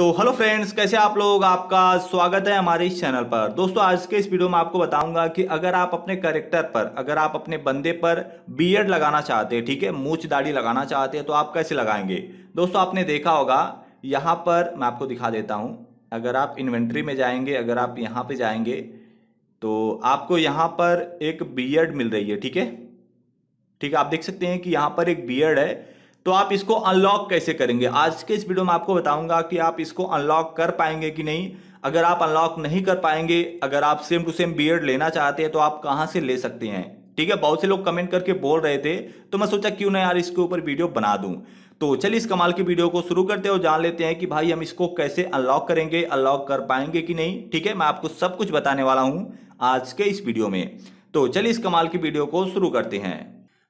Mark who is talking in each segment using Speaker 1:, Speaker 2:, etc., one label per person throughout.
Speaker 1: तो hello friends कैसे आप लोग आपका स्वागत है हमारे इस चैनल पर दोस्तों आज के इस वीडियो में आपको बताऊंगा कि अगर आप अपने करेक्टर पर अगर आप अपने बंदे पर बीएड लगाना चाहते हैं ठीक है मूछ दाढ़ी लगाना चाहते हैं तो आप कैसे लगाएंगे दोस्तों आपने देखा होगा यहाँ पर मैं आपको दिखा देता हूँ अगर आप इन्वेंट्री में जाएंगे अगर आप यहाँ पर जाएंगे तो आपको यहाँ पर एक बी मिल रही है ठीक है ठीक है आप देख सकते हैं कि यहाँ पर एक बी है तो आप इसको अनलॉक कैसे करेंगे आज के इस वीडियो में आपको बताऊंगा कि आप इसको अनलॉक कर पाएंगे कि नहीं अगर आप अनलॉक नहीं कर पाएंगे अगर आप सेम टू सेम बीएड लेना चाहते हैं तो आप कहाँ से ले सकते हैं ठीक है बहुत से लोग कमेंट करके बोल रहे थे तो मैं सोचा क्यों ना यार इसके ऊपर वीडियो बना दूं तो चलिए इस कमाल की वीडियो को शुरू करते हो जान लेते हैं कि भाई हम इसको कैसे अनलॉक करेंगे अनलॉक कर पाएंगे कि नहीं ठीक है मैं आपको सब कुछ बताने वाला हूं आज के इस वीडियो में तो चलिए इस कमाल की वीडियो को शुरू करते हैं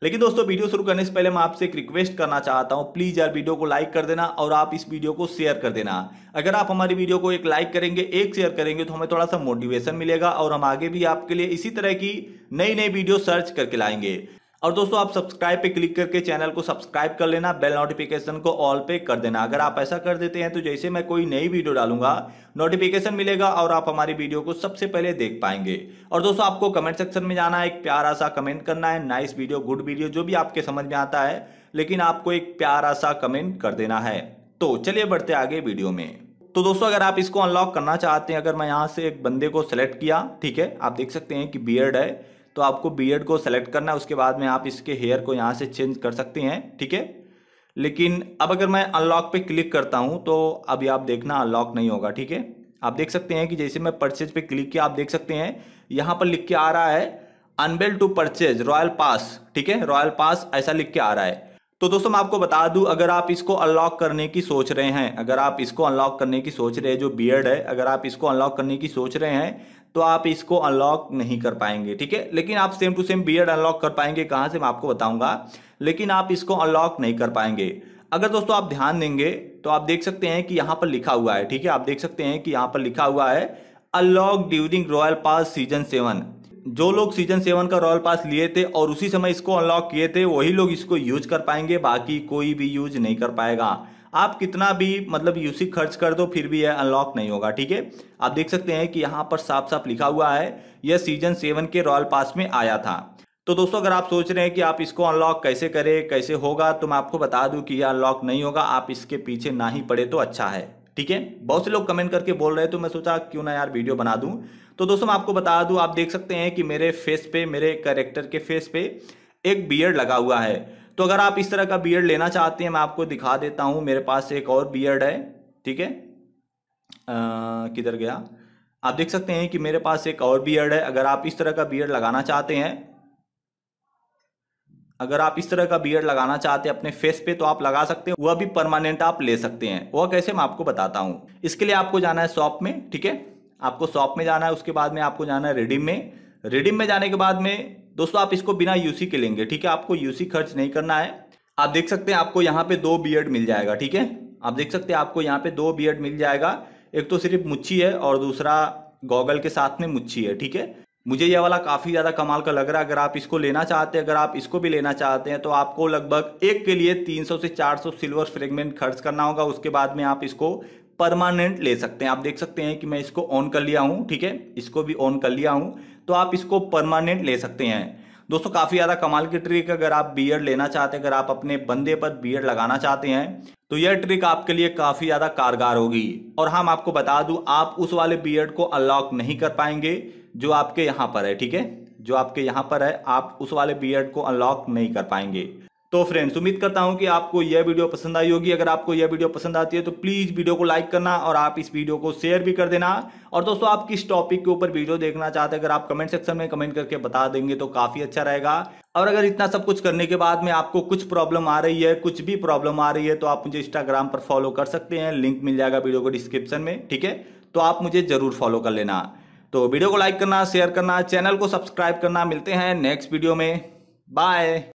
Speaker 1: लेकिन दोस्तों वीडियो शुरू करने से पहले मैं आपसे एक रिक्वेस्ट करना चाहता हूं प्लीज़ यार वीडियो को लाइक कर देना और आप इस वीडियो को शेयर कर देना अगर आप हमारी वीडियो को एक लाइक करेंगे एक शेयर करेंगे तो हमें थोड़ा सा मोटिवेशन मिलेगा और हम आगे भी आपके लिए इसी तरह की नई नई वीडियो सर्च करके लाएंगे और दोस्तों आप सब्सक्राइब पे क्लिक करके चैनल को सब्सक्राइब कर लेना बेल नोटिफिकेशन को ऑल पे कर देना अगर आप ऐसा कर देते हैं तो जैसे मैं कोई नई वीडियो डालूंगा नोटिफिकेशन मिलेगा और आप हमारी वीडियो को सबसे पहले देख पाएंगे और दोस्तों आपको कमेंट सेक्शन में जाना है एक प्यारा सा कमेंट करना है नाइस वीडियो गुड वीडियो जो भी आपके समझ में आता है लेकिन आपको एक प्यारा सा कमेंट कर देना है तो चलिए बढ़ते आगे वीडियो में तो दोस्तों अगर आप इसको अनलॉक करना चाहते हैं अगर मैं यहाँ से एक बंदे को सेलेक्ट किया ठीक है आप देख सकते हैं कि बियर्ड है तो आपको बियर्ड को सेलेक्ट करना है उसके बाद में आप इसके हेयर को यहाँ से चेंज कर सकते हैं ठीक है लेकिन अब अगर मैं अनलॉक पे क्लिक करता हूँ तो अभी आप देखना अनलॉक नहीं होगा ठीक है आप देख सकते हैं कि जैसे मैं परचेज पे क्लिक किया आप देख सकते हैं यहाँ पर लिख के आ रहा है unable to purchase royal pass ठीक है रॉयल पास ऐसा लिख के आ रहा है तो दोस्तों मैं आपको बता दूं अगर आप इसको अनलॉक करने की सोच रहे हैं अगर आप इसको अनलॉक करने की सोच रहे हैं जो बियर्ड है अगर आप इसको अनलॉक करने की सोच रहे हैं तो आप इसको अनलॉक नहीं कर पाएंगे ठीक है लेकिन आप same to same beard unlock कर पाएंगे कहाँ से मैं आपको बताऊंगा लेकिन आप इसको अनलॉक नहीं कर पाएंगे अगर दोस्तों आप ध्यान देंगे तो आप देख सकते हैं कि यहाँ पर लिखा हुआ है ठीक है आप देख सकते हैं कि यहाँ पर लिखा हुआ है unlock during royal pass season seven जो लोग सीजन सेवन का रॉयल पास लिए थे और उसी समय इसको अनलॉक किए थे वही लोग इसको यूज कर पाएंगे बाकी कोई भी यूज नहीं कर पाएगा आप कितना भी मतलब यूसी खर्च कर दो फिर भी यह अनलॉक नहीं होगा ठीक है आप देख सकते हैं कि यहाँ पर साफ साफ लिखा हुआ है यह सीजन सेवन के रॉयल पास में आया था तो दोस्तों अगर आप सोच रहे हैं कि आप इसको अनलॉक कैसे करें कैसे होगा तो मैं आपको बता दूं कि यह अनलॉक नहीं होगा आप इसके पीछे ना ही पड़े तो अच्छा है ठीक है बहुत से लोग कमेंट करके बोल रहे तो मैं सोचा क्यों ना यार वीडियो बना दूं तो दोस्तों मैं आपको बता दूं आप देख सकते हैं कि मेरे फेस पे मेरे करेक्टर के फेस पे एक बियर्ड लगा हुआ है तो अगर आप इस तरह का बियर्ड लेना चाहते हैं मैं आपको दिखा देता हूं मेरे पास एक और बियर्ड है ठीक है किधर गया आप देख सकते हैं कि मेरे पास एक और बियर्ड है अगर आप इस तरह का बियर्ड लगाना चाहते हैं अगर आप इस तरह का बियर्ड लगाना चाहते हैं अपने फेस पे तो आप लगा सकते हैं वह भी परमानेंट आप ले सकते हैं वह कैसे मैं आपको बताता हूँ इसके लिए आपको जाना है शॉप में ठीक है आपको शॉप में जाना है उसके बाद में आपको जाना है रेडिम में रेडिम में जाने के बाद में दोस्तों आप इसको बिना यूसी के लेंगे ठीक है आपको यूसी खर्च नहीं करना है आप देख सकते हैं आपको यहाँ पे दो बियड मिल जाएगा ठीक है आप देख सकते हैं आपको यहाँ पे दो बियड मिल जाएगा एक तो सिर्फ मुच्छी है और दूसरा गॉगल के साथ में मुच्छी है ठीक है मुझे यह वाला काफ़ी ज़्यादा कमाल का लग रहा है अगर आप इसको लेना चाहते हैं अगर आप इसको भी लेना चाहते हैं तो आपको लगभग एक के लिए 300 से 400 सिल्वर फ्रेगमेंट खर्च करना होगा उसके बाद में आप इसको परमानेंट ले सकते हैं आप देख सकते हैं कि मैं इसको ऑन कर लिया हूँ ठीक है इसको भी ऑन कर लिया हूँ तो आप इसको परमानेंट ले सकते हैं दोस्तों काफ़ी ज़्यादा कमाल की ट्रिक अगर आप बियर्ड लेना चाहते हैं अगर आप अपने बंदे पर बियर्ड लगाना चाहते हैं तो यह ट्रिक आपके लिए काफ़ी ज़्यादा कारगर होगी और हम आपको बता दूं आप उस वाले बीएड को अनलॉक नहीं कर पाएंगे जो आपके यहाँ पर है ठीक है जो आपके यहाँ पर है आप उस वाले बीएड को अनलॉक नहीं कर पाएंगे तो फ्रेंड्स उम्मीद करता हूं कि आपको यह वीडियो पसंद आई होगी अगर आपको यह वीडियो पसंद आती है तो प्लीज़ वीडियो को लाइक करना और आप इस वीडियो को शेयर भी कर देना और दोस्तों आप किस टॉपिक के ऊपर वीडियो देखना चाहते हैं अगर आप कमेंट सेक्शन में कमेंट करके बता देंगे तो काफ़ी अच्छा रहेगा और अगर इतना सब कुछ करने के बाद में आपको कुछ प्रॉब्लम आ रही है कुछ भी प्रॉब्लम आ रही है तो आप मुझे इंस्टाग्राम पर फॉलो कर सकते हैं लिंक मिल जाएगा वीडियो को डिस्क्रिप्शन में ठीक है तो आप मुझे ज़रूर फॉलो कर लेना तो वीडियो को लाइक करना शेयर करना चैनल को सब्सक्राइब करना मिलते हैं नेक्स्ट वीडियो में बाय